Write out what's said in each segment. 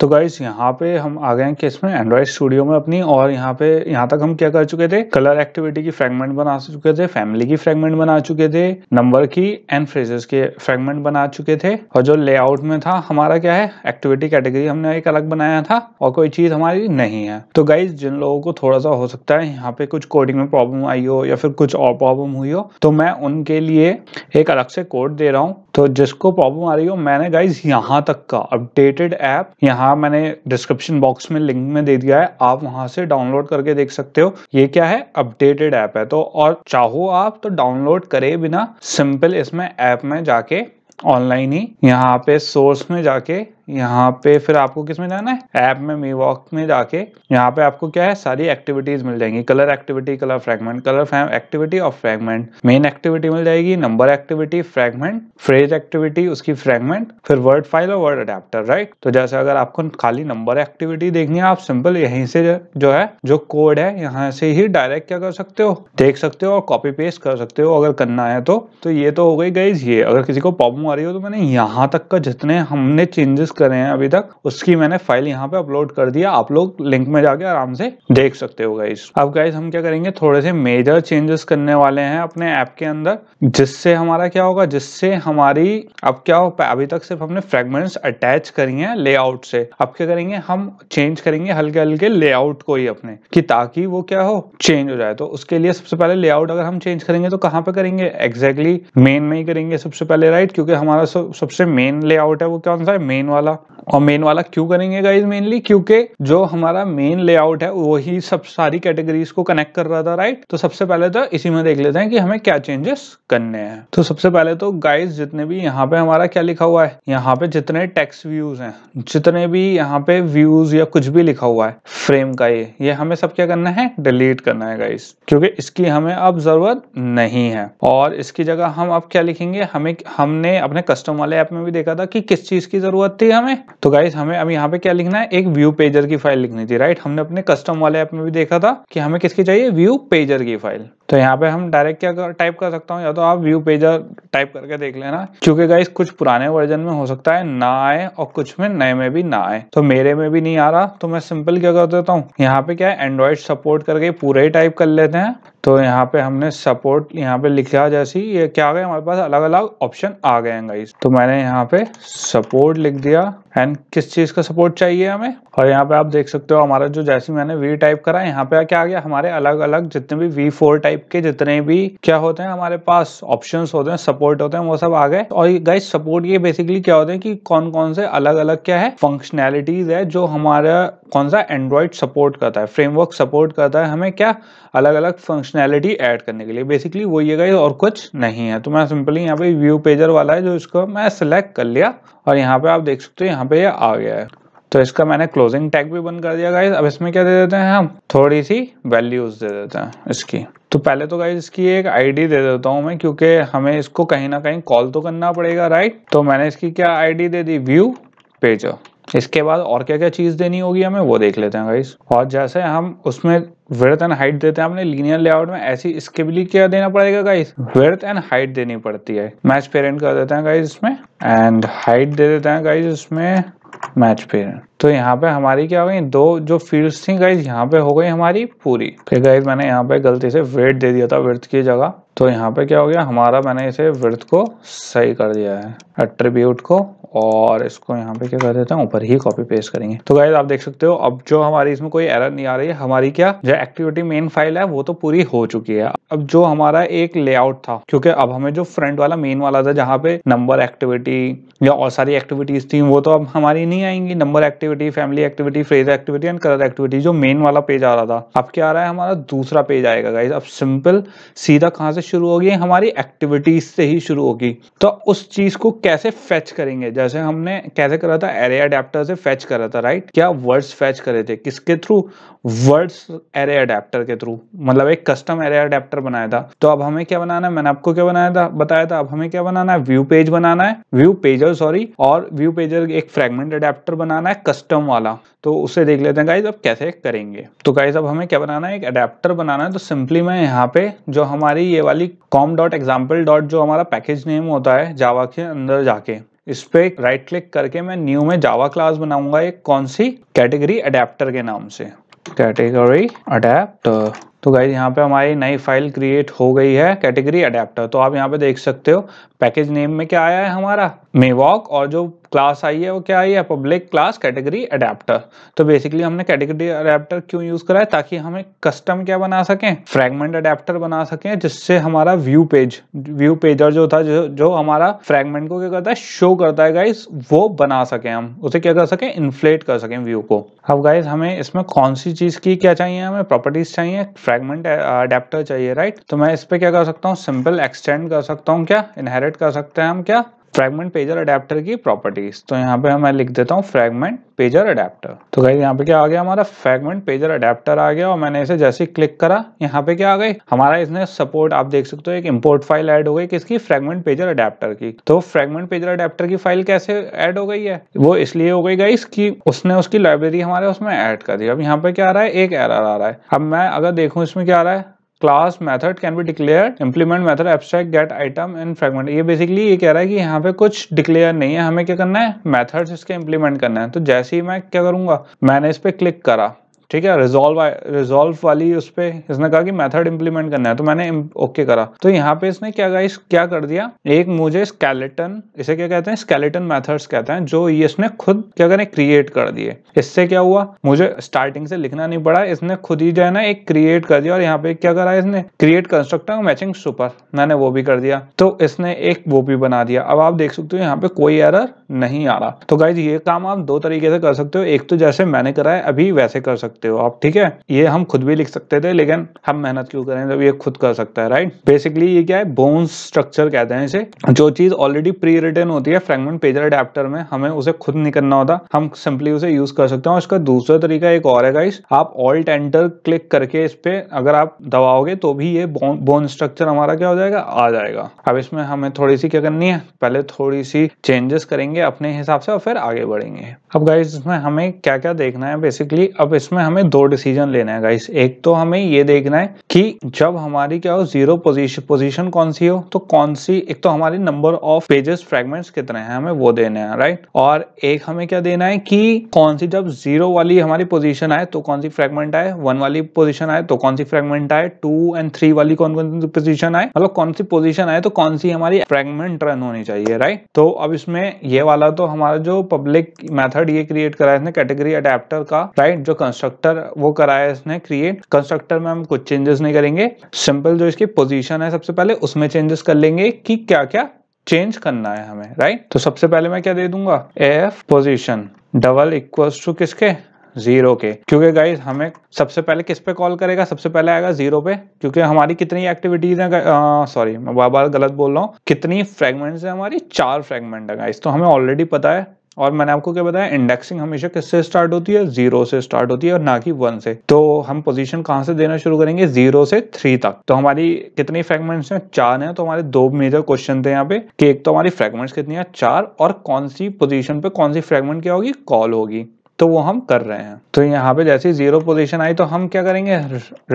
तो गाइस यहाँ पे हम आ गए हैं कि इसमें एंड्रॉइड स्टूडियो में अपनी और यहाँ पे यहाँ तक हम क्या कर चुके थे कलर एक्टिविटी की फ्रेगमेंट बना चुके थे फैमिली की फ्रेगमेंट बना चुके थे नंबर की एंड फ्रेजेस के फ्रेगमेंट बना चुके थे और जो लेआउट में था हमारा क्या है एक्टिविटी कैटेगरी हमने एक अलग बनाया था और कोई चीज हमारी नहीं है तो गाइज जिन लोगों को थोड़ा सा हो सकता है यहाँ पे कुछ कोडिंग में प्रॉब्लम आई हो या फिर कुछ और प्रॉब्लम हुई हो तो मैं उनके लिए एक अलग से कोड दे रहा हूँ तो जिसको प्रॉब्लम आ रही हो मैंने गाइज यहाँ तक का अपडेटेड एप यहाँ यहाँ मैंने डिस्क्रिप्शन बॉक्स में लिंक में दे दिया है आप वहां से डाउनलोड करके देख सकते हो ये क्या है अपडेटेड ऐप है तो और चाहो आप तो डाउनलोड करे बिना सिंपल इसमें ऐप में जाके ऑनलाइन ही यहाँ पे सोर्स में जाके यहाँ पे फिर आपको किस में जाना है ऐप में मी वॉक में जाके यहाँ पे आपको क्या है सारी एक्टिविटीज मिल जाएंगी colour activity colour fragment colour activity of fragment main activity मिल जाएगी number activity fragment phrase activity उसकी फ्रेगमेंट फिर वर्ड फाइल और वर्ड अडेप्टर राइट तो जैसे अगर आपको खाली नंबर एक्टिविटी देखनी है आप सिंपल यहीं से जो है जो कोड है यहाँ से ही डायरेक्ट क्या कर सकते हो देख सकते हो और कॉपी पेस्ट कर सकते हो अगर करना है तो, तो ये तो हो गई गई ये अगर किसी को प्रॉब्लम आ रही हो तो मैंने यहाँ तक का जितने हमने चेंजेस करे हैं अभी तक उसकी मैंने फाइल यहाँ पे अपलोड कर दिया आप लोग लिंक में जाके आराम से देख सकते हो गाइज अब गाइज हम क्या करेंगे थोड़े से मेजर चेंजेस करने वाले हैं अपने ऐप के अंदर जिससे हमारा क्या होगा जिससे हमारी अब क्या हो अभी तक सिर्फ हमने फ्रेगमेंट्स अटैच करी है लेआउट से अब क्या करेंगे हम चेंज करेंगे हल्के हल्के लेआउट को ही अपने कि ताकि वो क्या हो चेंज हो जाए तो उसके लिए सबसे पहले लेआउट अगर हम चेंज करेंगे तो कहाँ पे करेंगे एग्जैक्टली exactly मेन में ही करेंगे सबसे पहले राइट क्योंकि हमारा सबसे मेन लेआउट है वो कौन सा है मेन वाला वाला और मेन वाला क्यों करेंगे गाइज मेनली क्योंकि जो हमारा मेन लेआउट है वही सब सारी कैटेगरीज को कनेक्ट कर रहा था राइट तो सबसे पहले तो इसी में देख लेते हैं कि हमें क्या चेंजेस करने हैं तो सबसे पहले तो गाइज जितने भी यहाँ पे हमारा क्या लिखा हुआ है यहाँ पे जितने टेक्स व्यूज हैं जितने भी यहाँ पे व्यूज या कुछ भी लिखा हुआ है फ्रेम का ये ये हमें सब क्या करना है डिलीट करना है गाइज क्योंकि इसकी हमें अब जरूरत नहीं है और इसकी जगह हम अब क्या लिखेंगे हमें हमने अपने कस्टम वाले ऐप में भी देखा था कि किस चीज की जरूरत थी हमें तो गाइस हमें अब यहाँ पे क्या लिखना है एक व्यू पेजर की फाइल लिखनी थी राइट हमने अपने कस्टम वाले ऐप में भी देखा था कि हमें किसकी चाहिए व्यू पेजर की फाइल तो यहाँ पे हम डायरेक्ट क्या कर, टाइप कर सकता हूँ या तो आप व्यू पेजर टाइप करके देख लेना क्योंकि गाइस कुछ पुराने वर्जन में हो सकता है ना आए और कुछ में नए में भी ना आए तो मेरे में भी नहीं आ रहा तो मैं सिंपल क्या कर देता हूँ यहाँ पे क्या है एंड्रॉइड सपोर्ट करके पूरे ही टाइप कर लेते हैं तो यहाँ पे हमने सपोर्ट यहाँ पे लिखा जैसी ये क्या आ गया हमारे पास अलग अलग ऑप्शन आ गए हैं गाइस तो मैंने यहाँ पे सपोर्ट लिख दिया एंड किस चीज का सपोर्ट चाहिए हमें और यहाँ पे आप देख सकते हो हमारा जो जैसी मैंने वी टाइप करा यहाँ पे क्या आ गया हमारे अलग अलग जितने भी वी फोर टाइप टाइप के जितने भी क्या होते हैं हमारे पास ऑप्शन होते हैं सपोर्ट होते हैं वो सब आ गए और गाइस सपोर्ट ये बेसिकली क्या होते हैं कि कौन कौन से अलग अलग क्या है फंक्शनैलिटीज है जो हमारा कौन सा एंड्रॉयड सपोर्ट करता है फ्रेमवर्क सपोर्ट करता है हमें क्या अलग अलग फंक्शनैलिटी ऐड करने के लिए बेसिकली वो ये गाइस और कुछ नहीं है तो मैं सिंपली यहाँ पे व्यू पेजर वाला है जो इसको मैं सिलेक्ट कर लिया और यहाँ पे आप देख सकते हो यहाँ पे ये यह आ गया है तो इसका मैंने क्लोजिंग टैग भी बंद कर दिया गाइज अब इसमें क्या दे देते हैं हम थोड़ी सी वैल्यूज दे देते हैं इसकी तो पहले तो गाइज इसकी एक आईडी दे देता हूं मैं क्योंकि हमें इसको कहीं ना कहीं कॉल तो करना पड़ेगा राइट तो मैंने इसकी क्या आईडी दे दी व्यू पेजर इसके बाद और क्या क्या चीज़ देनी होगी हमें वो देख लेते हैं गाइज और जैसे हम उसमें विर्थ एंड हाइट देते हैं अपने लीनियर लेआउट में ऐसी इसके भी क्या देना पड़ेगा गाइस वर्थ एंड हाइट देनी पड़ती है मैच पेरेंट कर देते हैं गाइज इसमें एंड हाइट दे देते हैं गाइज इसमें मैच पेयर तो यहाँ पे हमारी क्या हो गई दो जो फील्ड्स थी गाइज यहाँ पे हो गई हमारी पूरी फिर गाइज मैंने यहाँ पे गलती से वेट दे दिया था विर्थ की जगह तो यहाँ पे क्या हो गया हमारा मैंने इसे व्रत को सही कर दिया है एट्रीब्यूट को और इसको यहाँ पे क्या कर देते हैं ऊपर ही कॉपी पेस्ट करेंगे तो गाइज आप देख सकते हो अब जो हमारी इसमें कोई एरर नहीं आ रही है हमारी क्या जो एक्टिविटी मेन फाइल है वो तो पूरी हो चुकी है अब जो हमारा एक लेआउट था क्योंकि अब हमें जो फ्रंट वाला मेन वाला था जहाँ पे नंबर एक्टिविटी या और सारी एक्टिविटीज थी वो तो अब हमारी नहीं आएंगी number activity family activity phrase activity and colour activity जो मेन वाला पेज आ रहा था अब क्या आ रहा है हमारा दूसरा पेज आएगा गाइज अब सिंपल सीधा कहाँ से शुरू होगी हमारी एक्टिविटीज से ही शुरू होगी तो उस चीज को कैसे फेच करेंगे जैसे हमने कैसे करा था एरे अडेप्टर से फैच करा था राइट क्या वर्ड्स फैच करे थे किसके थ्रू वर्ड्स एरे अडेप्टर के थ्रू मतलब एक कस्टम एरे अडेप्टर बनाया था तो अब हमें क्या बनाना है मैंने आपको क्या बनाया था बताया था अब हमें क्या बनाना है व्यू पेज बनाना है व्यू पेजर सॉरी और व्यू पेजर एक फ्रेगमेंट अडेप्टर बनाना है कस्टम वाला तो उसे देख लेते हैं गाइज अब कैसे करेंगे तो गाइज अब हमें क्या बनाना है एक अडेप्टर बनाना है तो सिंपली मैं यहाँ पे जो हमारी ये वाली कॉम डॉट एग्जाम्पल डॉट जो हमारा पैकेज नेम होता है जावा के अंदर जाके इस पे राइट क्लिक करके मैं न्यू में जावा क्लास बनाऊंगा एक कौन सी कैटेगरी अडेप्टर के नाम से कैटेगरी अडेप्टर तो गाइज यहाँ पे हमारी नई फाइल क्रिएट हो गई है कैटेगरी अडेप्टर तो आप यहाँ पे देख सकते हो पैकेज नेम में क्या आया है हमारा मेवॉक और जो क्लास आई है वो क्या आई है पब्लिक क्लास कैटेगरी अडेप्टर तो बेसिकली हमने कैटेगरी अडेप्टर क्यों यूज करा है ताकि हमें कस्टम क्या बना सकें फ्रेगमेंट अडेप्टर बना सकें जिससे हमारा व्यू पेज व्यू पेजर जो था जो, जो हमारा फ्रेगमेंट को क्या करता है शो करता है गाइस वो बना सकें हम उसे क्या कर सकें इन्फ्लेट कर सकें व्यू को अब गाइज हमें इसमें कौन सी चीज की क्या चाहिए हमें प्रॉपर्टीज चाहिए फ्रेगमेंट अडेप्टर चाहिए राइट तो मैं इस पर क्या कर सकता हूँ सिंपल एक्सटेंड कर सकता हूँ क्या इनहेरिट कर सकते हैं हम क्या फ्रेगमेंट पेजर अडेप्टर की प्रॉपर्टीज तो यहाँ पे मैं लिख देता हूँ फ्रेगमेंट पेजर अडेप्टर तो गाइज यहाँ पे क्या आ गया हमारा फ्रेगमेंट पेजर अडेप्टर आ गया और मैंने इसे जैसे ही क्लिक करा यहाँ पे क्या आ गई हमारा इसने सपोर्ट आप देख सकते हो एक इम्पोर्ट फाइल एड हो गई किसकी फ्रेगमेंट पेजर अडेप्टर की तो फ्रेगमेंट पेजर अडेप्टर की फाइल कैसे एड हो गई है वो इसलिए हो गई गाइस की उसने उसकी लाइब्रेरी हमारे उसमें एड कर दी अब यहाँ पे क्या आ रहा है एक एरर आ रहा है अब मैं अगर देखू इसमें क्या आ रहा है class method can be declare implement method abstract get item and fragment ये बेसिकली ये कह रहा है कि यहाँ पे कुछ डिक्लेयर नहीं है हमें क्या करना है मेथड्स इसके इंप्लीमेंट करना है तो जैसे ही मैं क्या करूंगा मैंने इस पर क्लिक करा ठीक है रिजोल्व रिजोल्व वाली उस पर इसने कहा कि मैथड इम्प्लीमेंट करना है तो मैंने ओके करा तो यहाँ पे इसने क्या गाइस क्या कर दिया एक मुझे स्केलेटन इसे क्या कहते हैं स्केलेटन मैथड्स कहते हैं जो इसने खुद क्या करें क्रिएट कर दिए इससे क्या हुआ मुझे स्टार्टिंग से लिखना नहीं पड़ा इसने खुद ही जो है ना एक क्रिएट कर दिया और यहाँ पे क्या करा इसने क्रिएट कंस्ट्रक्टर मैचिंग सुपर मैंने वो भी कर दिया तो इसने एक वो भी बना दिया अब आप देख सकते हो यहाँ पे कोई एरर नहीं आ रहा तो गाइज ये काम आप दो तरीके से कर सकते हो एक तो जैसे मैंने करा है अभी वैसे कर सकते सकते हो आप ठीक है ये हम खुद भी लिख सकते थे लेकिन हम मेहनत क्यों करें जब ये खुद कर सकता है राइट बेसिकली ये क्या है बोन्स स्ट्रक्चर कहते हैं इसे जो चीज ऑलरेडी प्री रिटर्न होती है फ्रेगमेंट पेजर अडेप्टर में हमें उसे खुद नहीं करना होता हम सिंपली उसे यूज कर सकते हैं उसका दूसरा तरीका एक और है आप ऑल्ट एंटर क्लिक करके इस पे अगर आप दबाओगे तो भी ये बोन स्ट्रक्चर हमारा क्या हो जाएगा आ जाएगा अब इसमें हमें थोड़ी सी क्या करनी है पहले थोड़ी सी चेंजेस करेंगे अपने हिसाब से और फिर आगे बढ़ेंगे अब गाइस इसमें हमें क्या क्या देखना है बेसिकली अब इसमें हमें दो डिसीजन लेना है गाइस एक तो हमें ये देखना है कि जब हमारी क्या हो जीरो पोजीशन पोजीशन कौन सी हो तो कौन सी एक तो हमारी नंबर ऑफ पेजेस फ्रेगमेंट्स कितने हैं हमें वो देने हैं राइट और एक हमें क्या देना है कि कौन सी जब जीरो वाली हमारी पोजीशन आए तो कौन सी फ्रेगमेंट आए वन वाली पोजिशन आए तो कौन सी फ्रेगमेंट आए टू एंड थ्री वाली कौन कौन सी पोजिशन आए मतलब कौन सी पोजिशन आए तो कौन सी हमारी फ्रेगमेंट रन होनी चाहिए राइट तो अब इसमें ये वाला तो हमारा जो पब्लिक मेथड ये क्रिएट करा है इसने कैटेगरी अडेप्टर का राइट जो कंस्ट्रक्ट कंस्ट्रक्टर वो कराया इसने क्रिएट कंस्ट्रक्टर में हम कुछ चेंजेस नहीं करेंगे सिंपल जो इसकी पोजीशन है सबसे पहले उसमें चेंजेस कर लेंगे कि क्या क्या चेंज करना है हमें राइट तो सबसे पहले मैं क्या दे दूंगा if position double equal to किसके जीरो के क्योंकि गाइज हमें सबसे पहले किस पे कॉल करेगा सबसे पहले आएगा जीरो पे क्योंकि हमारी कितनी एक्टिविटीज है सॉरी मैं बार बार गलत बोल रहा हूँ कितनी फ्रेगमेंट्स है हमारी चार फ्रेगमेंट है गाइज तो हमें ऑलरेडी पता है और मैंने आपको क्या बताया इंडेक्सिंग हमेशा किससे स्टार्ट होती है जीरो से स्टार्ट होती है और ना कि वन से तो हम पोजीशन कहाँ से देना शुरू करेंगे जीरो से थ्री तक तो हमारी कितनी फ्रेगमेंट्स हैं चार हैं तो हमारे दो मेजर क्वेश्चन थे यहाँ पे कि एक तो हमारी फ्रेगमेंट्स कितनी है चार और कौन सी पोजिशन पे कौन सी फ्रेगमेंट क्या होगी कॉल होगी तो वो हम कर रहे हैं तो यहाँ पे जैसे जीरो पोजीशन आई तो हम क्या करेंगे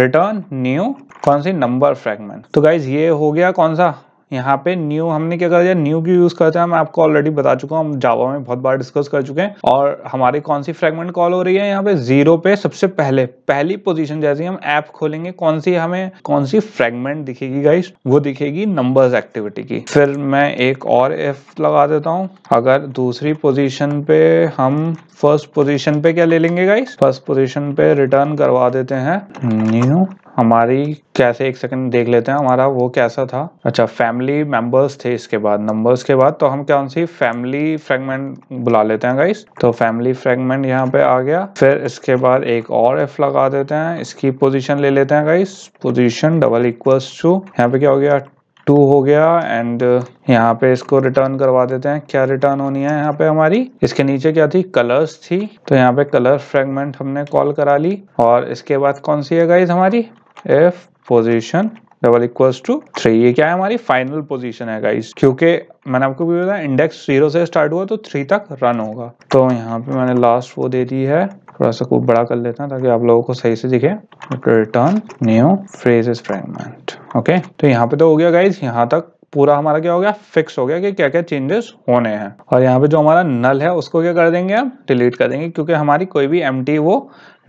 रिटर्न न्यू कौन सी नंबर फ्रेगमेंट तो गाइज ये हो गया कौन सा यहाँ पे न्यू हमने क्या कर दिया न्यू की यूज करते हैं मैं आपको ऑलरेडी बता चुका हूँ हम जावा में बहुत बार डिस्कस कर चुके हैं और हमारी कौन सी फ्रेगमेंट कॉल हो रही है यहाँ पे जीरो पे सबसे पहले पहली पोजिशन जैसे हम ऐप खोलेंगे कौन सी हमें कौन सी फ्रेगमेंट दिखेगी गाइस वो दिखेगी नंबर एक्टिविटी की फिर मैं एक और एफ लगा देता हूँ अगर दूसरी पोजिशन पे हम फर्स्ट पोजिशन पे क्या ले लेंगे गाइस फर्स्ट पोजिशन पे रिटर्न करवा देते हैं न्यू हमारी कैसे एक सेकंड देख लेते हैं हमारा वो कैसा था अच्छा फैमिली मेंबर्स थे इसके बाद नंबर्स के बाद तो हम कौन सी फैमिली फ्रेगमेंट बुला लेते हैं गाइस तो फैमिली फ्रेगमेंट यहाँ पे आ गया फिर इसके बाद एक और एफ लगा देते हैं इसकी पोजीशन ले लेते हैं guys position double equals to यहाँ पे क्या हो गया टू हो गया एंड यहाँ पे इसको रिटर्न करवा देते हैं क्या रिटर्न होनी है यहाँ पे हमारी इसके नीचे क्या थी कलर्स थी तो यहाँ पे कलर फ्रेगमेंट हमने कॉल करा ली और इसके बाद कौन सी है गाइज हमारी if position double equals to three ये क्या है हमारी फाइनल पोजिशन है गाइस क्योंकि मैंने आपको भी बताया इंडेक्स जीरो से स्टार्ट हुआ तो थ्री तक रन होगा तो यहाँ पे मैंने लास्ट वो दे दी है थोड़ा सा खूब बड़ा कर लेते हैं ताकि आप लोगों को सही से दिखे return new phrases fragment okay तो यहाँ पे तो हो गया गाइज यहाँ तक पूरा हमारा क्या हो गया फिक्स हो गया कि क्या क्या चेंजेस होने हैं और यहाँ पे जो हमारा नल है उसको क्या कर देंगे हम डिलीट कर देंगे क्योंकि हमारी कोई भी एम वो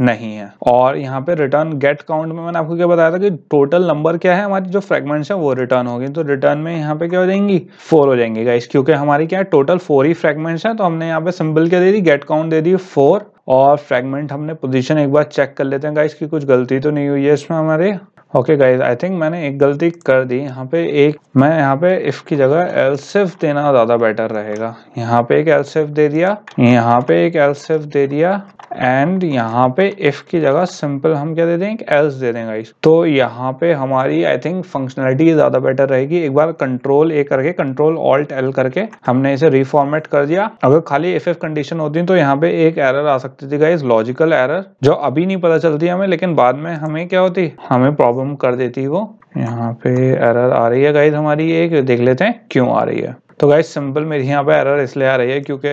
नहीं है और यहाँ पे रिटर्न गेट काउंट में मैंने आपको क्या बताया था कि टोटल नंबर क्या है हमारी जो फ्रेगमेंट्स है वो रिटर्न होगी तो रिटर्न में यहाँ पे क्या हो जाएंगी फोर हो जाएंगी गाइस क्योंकि हमारी क्या है टोटल फोर ही फ्रेगमेंट्स है तो हमने यहाँ पे सिंपल क्या दे दी गेट काउंट दे दी फोर और फ्रेगमेंट हमने पोजीशन एक बार चेक कर लेते हैं गाइस की कुछ गलती तो नहीं हुई है इसमें हमारे ओके गाइज आई थिंक मैंने एक गलती कर दी यहाँ पे एक मैं यहाँ पे इफ की जगह एल्सिफ देना ज़्यादा बेटर रहेगा यहाँ पे एक एल्सिफ दे दिया यहाँ पे एक एल्सिफ दे दिया एंड यहाँ पे इफ की जगह सिंपल हम क्या दे दें एल्स दे दें गाइस तो यहाँ पे हमारी आई थिंक फंक्शनलिटी ज़्यादा बेटर रहेगी एक बार कंट्रोल ए करके कंट्रोल ऑल्ट एल करके हमने इसे रिफॉर्मेट कर दिया अगर खाली इफ एफ कंडीशन होती तो यहाँ पे एक एरर आ सकती थी गाइज लॉजिकल एरर जो अभी नहीं पता चलती हमें लेकिन बाद में हमें क्या होती हमें प्रॉब्लम गुम कर देती वो यहाँ पे एरर आ रही है गाइज हमारी एक देख लेते हैं क्यों आ रही है तो गाइज सिंपल मेरी यहाँ पे एरर इसलिए आ रही है क्योंकि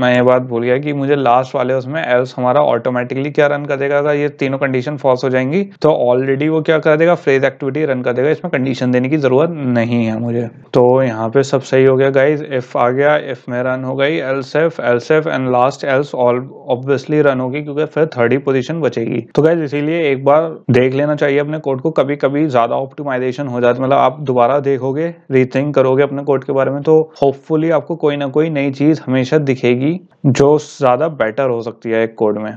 मैं ये बात भूल गया कि मुझे लास्ट वाले उसमें एल्स हमारा ऑटोमेटिकली क्या रन कर देगा अगर ये तीनों कंडीशन फॉल्स हो जाएंगी तो ऑलरेडी वो क्या कर देगा फ्रेज एक्टिविटी रन कर देगा इसमें कंडीशन देने की जरूरत नहीं है मुझे तो यहाँ पे सब सही हो गया गाइज इफ आ गया इफ में रन हो गई else if else if and last else obviously run होगी क्योंकि फिर थर्ड ही पोजिशन बचेगी तो गाइज इसीलिए एक बार देख लेना चाहिए अपने कोड को कभी कभी ज्यादा ऑप्टिमाइजेशन हो जाता है मतलब आप दोबारा देखोगे रीथिंक करोगे अपने कोड के बारे में तो होपफुली आपको कोई ना कोई नई चीज हमेशा दिखेगी मिलेगी जो ज़्यादा बेटर हो सकती है एक कोड में